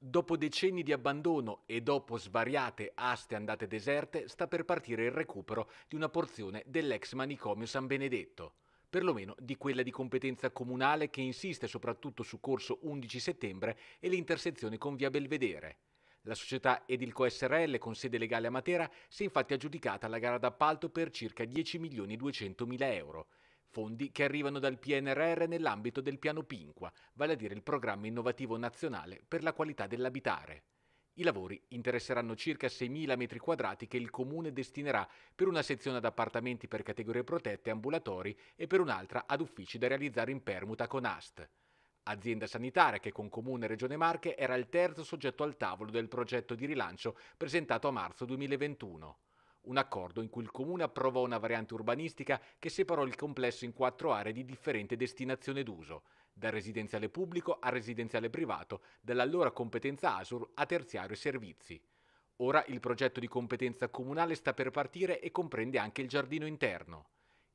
Dopo decenni di abbandono e dopo svariate aste andate deserte, sta per partire il recupero di una porzione dell'ex manicomio San Benedetto, perlomeno di quella di competenza comunale che insiste soprattutto su corso 11 settembre e l'intersezione con via Belvedere. La società Edilco SRL, con sede legale a Matera, si è infatti aggiudicata la gara d'appalto per circa 10 milioni 200 mila euro fondi che arrivano dal PNRR nell'ambito del piano Pinqua, vale a dire il programma innovativo nazionale per la qualità dell'abitare. I lavori interesseranno circa 6.000 metri quadrati che il comune destinerà per una sezione ad appartamenti per categorie protette e ambulatori e per un'altra ad uffici da realizzare in permuta con AST. Azienda sanitaria che con Comune e Regione Marche era il terzo soggetto al tavolo del progetto di rilancio presentato a marzo 2021 un accordo in cui il comune approvò una variante urbanistica che separò il complesso in quattro aree di differente destinazione d'uso, da residenziale pubblico a residenziale privato, dall'allora competenza ASUR a terziario e servizi. Ora il progetto di competenza comunale sta per partire e comprende anche il giardino interno.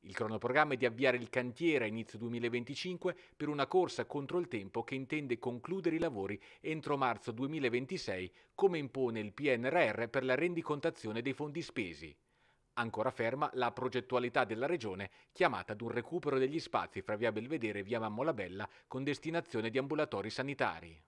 Il cronoprogramma è di avviare il cantiere a inizio 2025 per una corsa contro il tempo che intende concludere i lavori entro marzo 2026, come impone il PNRR per la rendicontazione dei fondi spesi. Ancora ferma la progettualità della regione chiamata ad un recupero degli spazi fra via Belvedere e via Mammolabella con destinazione di ambulatori sanitari.